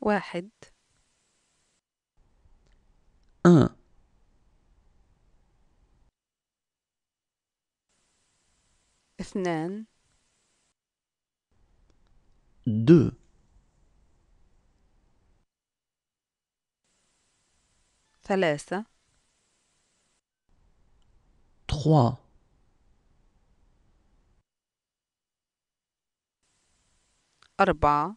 واحد أه. اثنان دو ثلاثة تخوا أربعة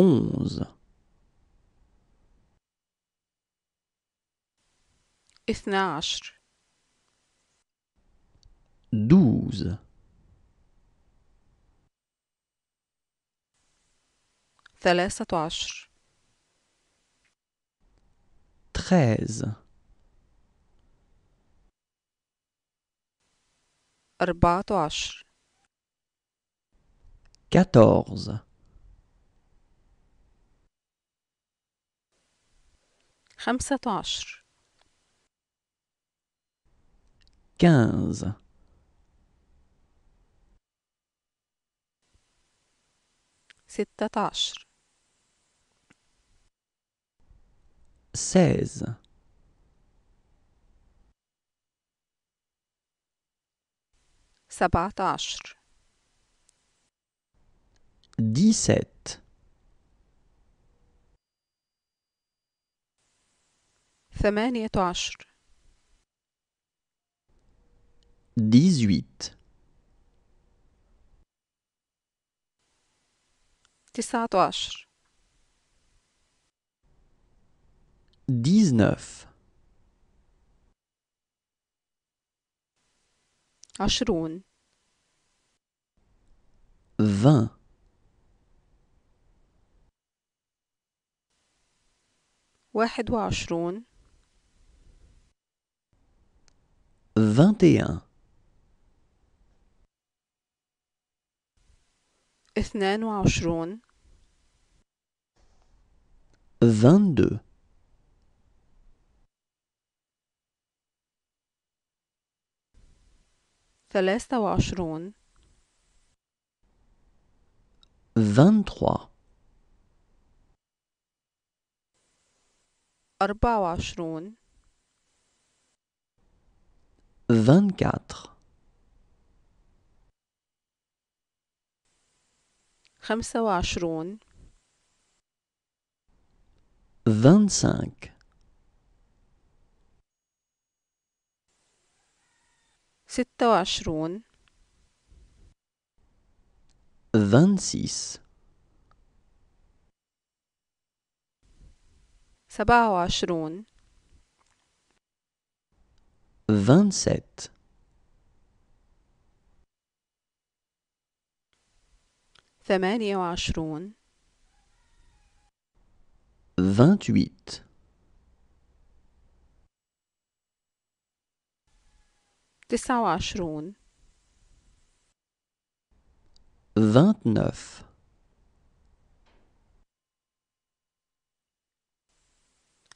onze, اثنا عشر douze, ثلاثة عشر treize, أربعة عشر quatorze, خمسة عشر quinze ستة عشر سيز سبعة عشر dix-sept ثمانية عشر dix-huit, تسعة عشر dix-neuf, عشرون vingt, واحد وعشرون vingt et un اثنان وعشرون vingt-deux ثلاثة وعشرون أربعة وعشرون vingt-quatre, خمسة وعشرون vingt-cinq, ستة وعشرون vingt-six, سبعة وعشرون vingt-sept. ثمانية وعشرون vingt-huit, تسعة وعشرون vingt-neuf,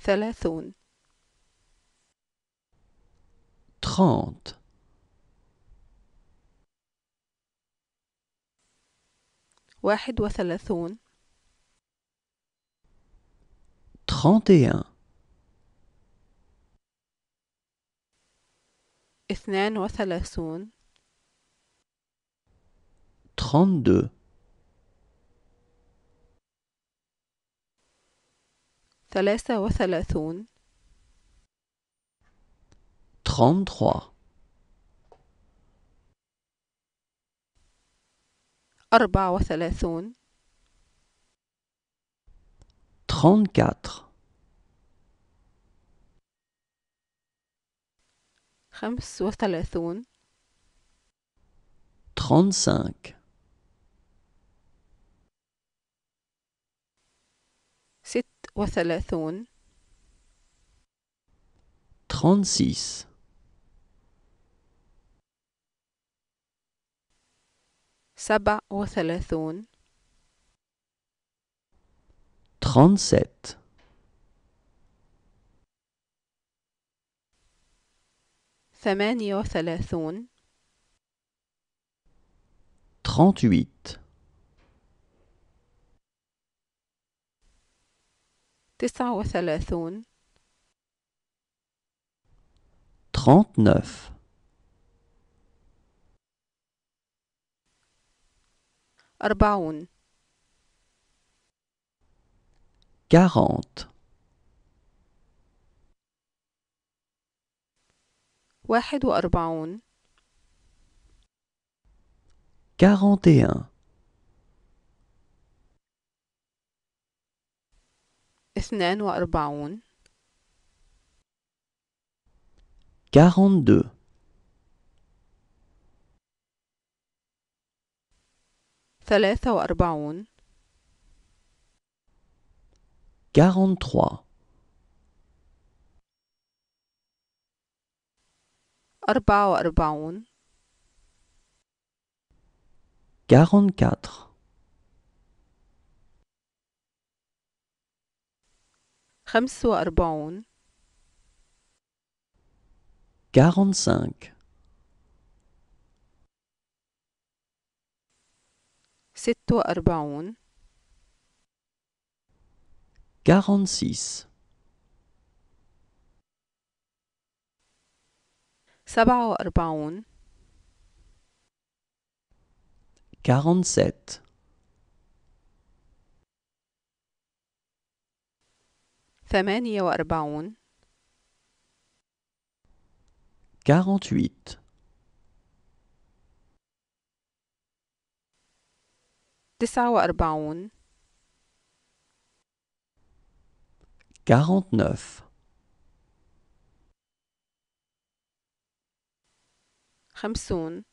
ثلاثون trente. واحد وثلاثون Trente et un. اثنان وثلاثون Trente-deux. ثلاثة وثلاثون 33 أربعة وثلاثون 34 خمس وثلاثون 35 ست وثلاثون 36 سبع وثلاثون trente ثمانية وثلاثون trente تسعة وثلاثون trente أربعون. واحد وأربعون. اثنان وأربعون. 42 ثلاثة وأربعون 43 أربعة وأربعون 44 خمس وأربعون 45 ستة وأربعون 46, سبعة وأربعون 47, ثمانية وأربعون 48, تسعة وأربعون 49, خمسون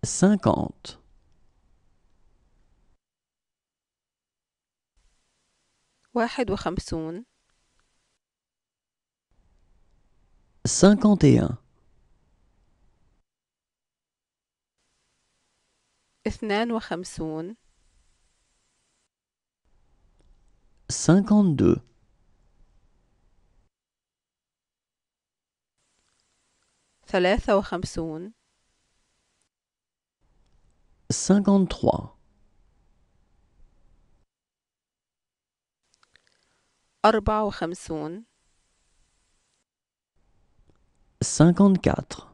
50, واحد وخمسون 51, اثنان وخمسون وخمسون ثلاثة أربعة وخمسون 54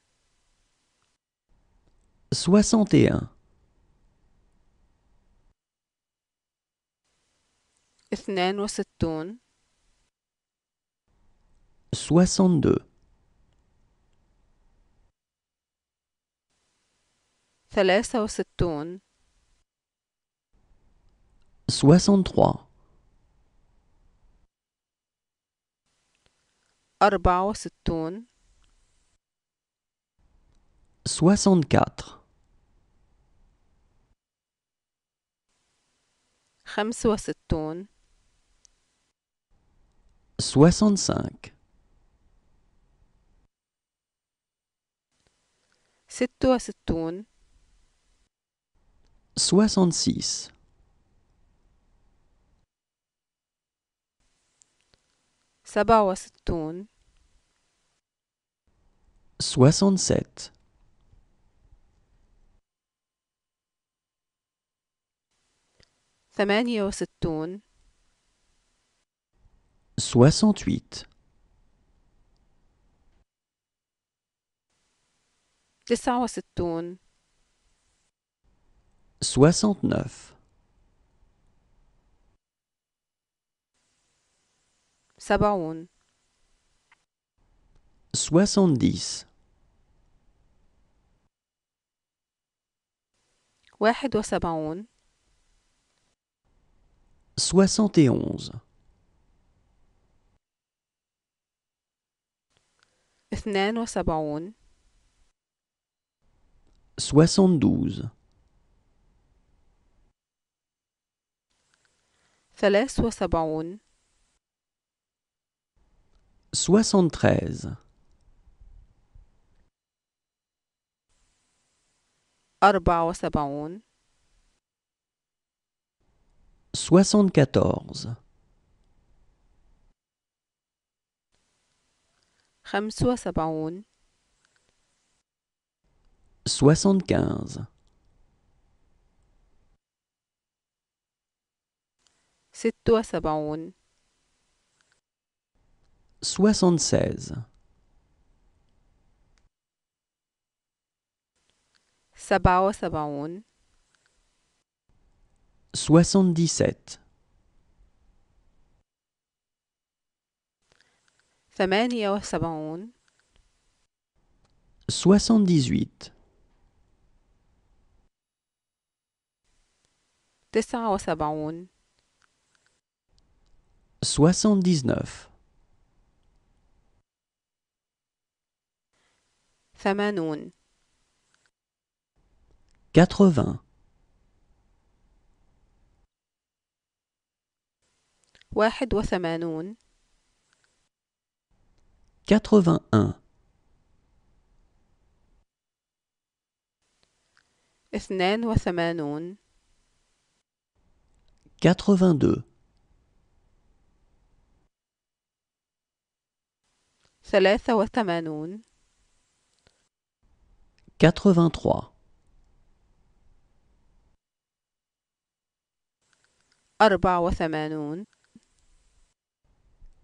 soixante et un. if nain was soixante deux. thales a sept soixante trois. arbaux sept don. soixante quatre. خمسة وستون soixante-cinq, soixante-six, soixante-sept, ثمانية وستون 68 تسعة وستون 69 سبعون 70 واحد وسبعون 71 72 73 74 74 75 76 76 76 77 78 78 79 79 80 واحد وثمانون 81 اثنان وثمانون 82 ثلاثة وثمانون 83 أربع وثمانون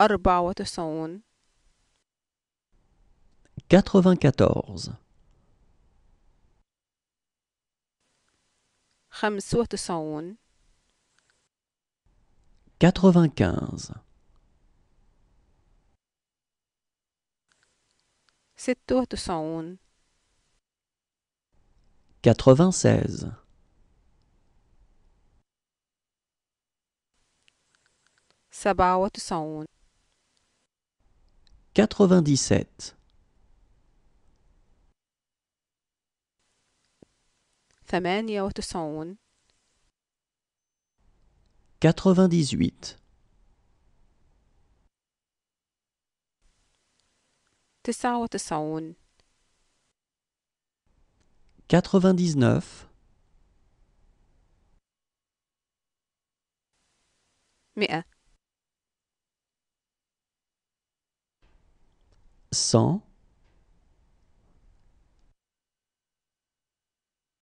94 95 96 96 97 97 98 99 99 100 100